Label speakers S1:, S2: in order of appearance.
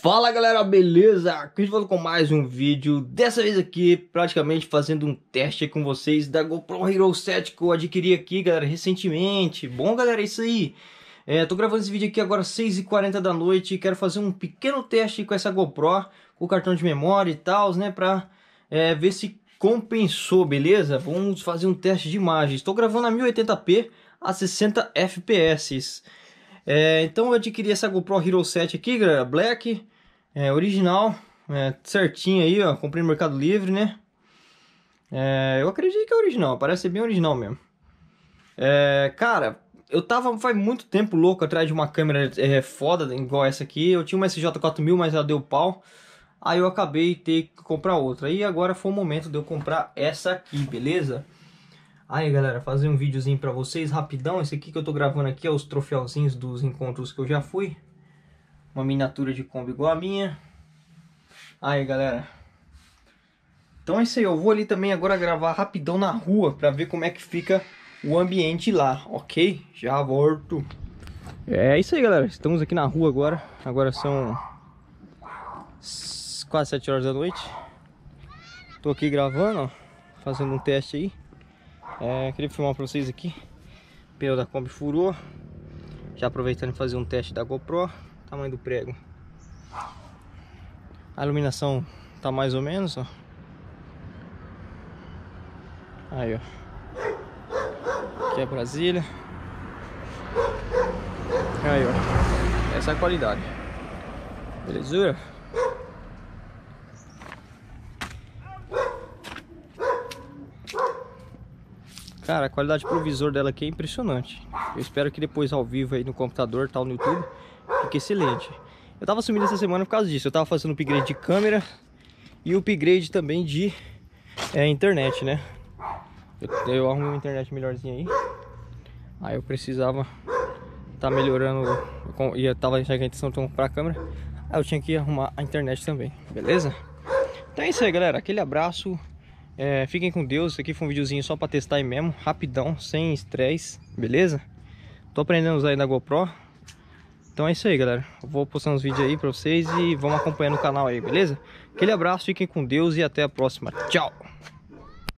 S1: Fala galera, beleza? Aqui de volta com mais um vídeo, dessa vez aqui praticamente fazendo um teste com vocês da GoPro Hero 7 que eu adquiri aqui galera, recentemente, bom galera, é isso aí é, Tô gravando esse vídeo aqui agora 6h40 da noite e quero fazer um pequeno teste com essa GoPro, com o cartão de memória e tal, né, pra é, ver se compensou, beleza? Vamos fazer um teste de imagem, estou gravando a 1080p a 60 fps é, então eu adquiri essa GoPro Hero 7 aqui, galera, black, é, original, é, certinho aí, ó, comprei no Mercado Livre, né? É, eu acredito que é original, parece ser bem original mesmo. É, cara, eu tava faz muito tempo louco atrás de uma câmera é, foda igual essa aqui. Eu tinha uma SJ4000, mas ela deu pau. Aí eu acabei ter que comprar outra. E agora foi o momento de eu comprar essa aqui, beleza? Aí galera, fazer um videozinho pra vocês rapidão. Esse aqui que eu tô gravando aqui é os troféuzinhos dos encontros que eu já fui. Uma miniatura de Kombi igual a minha. Aí galera. Então é isso aí, eu vou ali também agora gravar rapidão na rua pra ver como é que fica o ambiente lá, ok? Já volto. É isso aí galera, estamos aqui na rua agora. Agora são quase 7 horas da noite. Tô aqui gravando, ó, fazendo um teste aí. É, queria filmar pra vocês aqui. O pneu da Kombi furou. Já aproveitando fazer um teste da GoPro. Tamanho do prego. A iluminação tá mais ou menos, ó. Aí, ó. Aqui é Brasília. Aí, ó. Essa é a qualidade. Belezura? Cara, a qualidade provisor dela aqui é impressionante. Eu espero que depois ao vivo aí no computador, tal, no YouTube, fique excelente. Eu tava sumindo essa semana por causa disso. Eu tava fazendo upgrade de câmera e upgrade também de é, internet, né? Eu, eu arrumei uma internet melhorzinha aí. Aí eu precisava tá melhorando com, e eu tava em que a intenção de comprar a câmera. Aí eu tinha que arrumar a internet também, beleza? Então é isso aí, galera. Aquele abraço. É, fiquem com Deus, isso aqui foi um videozinho só para testar aí mesmo, rapidão, sem estresse, beleza? Tô aprendendo a usar aí na GoPro. Então é isso aí, galera. vou postar uns vídeos aí para vocês e vamos acompanhando o canal aí, beleza? Aquele abraço, fiquem com Deus e até a próxima. Tchau!